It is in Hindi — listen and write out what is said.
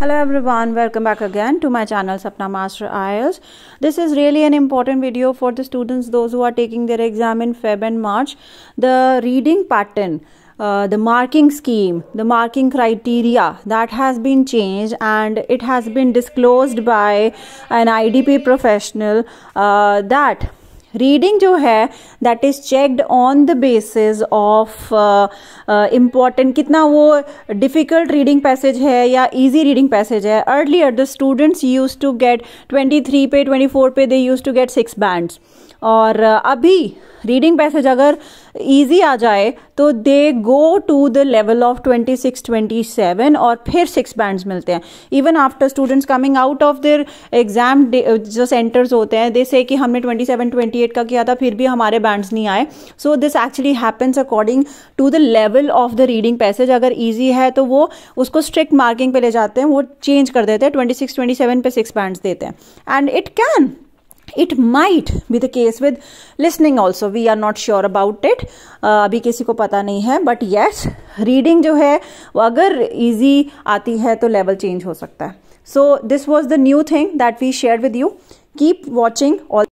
hello everyone welcome back again to my channel sapna master ielts this is really an important video for the students those who are taking their exam in feb and march the reading pattern uh, the marking scheme the marking criteria that has been changed and it has been disclosed by an idp professional uh, that reading जो है that is checked on the basis of important कितना वो डिफिकल्ट रीडिंग पैसेज है या इजी रीडिंग पैसेज है earlier the students use to get 23 पे 24 पे they use to get six bands और uh, अभी रीडिंग पैसेज अगर uh, ईजी आ जाए तो they go to the level of twenty six twenty seven और फिर सिक्स बैंड्स मिलते हैं even after students coming out of their exam जो सेंटर्स होते हैं दे से कि हमने ट्वेंटी सेवन ट्वेंटी एट का किया था फिर भी हमारे बैंड्स नहीं आए so this actually happens according to the level of the reading passage अगर ईजी है तो वो उसको स्ट्रिक्ट मार्किंग पे ले जाते हैं वो चेंज कर देते हैं ट्वेंटी सिक्स ट्वेंटी सेवन पे सिक्स बैंड्स देते हैं and it can it might be the case with listening also we are not sure about it अभी किसी को पता नहीं है बट येस रीडिंग जो है वो अगर ईजी आती है तो लेवल चेंज हो सकता है so this was the new thing that we share with you keep watching all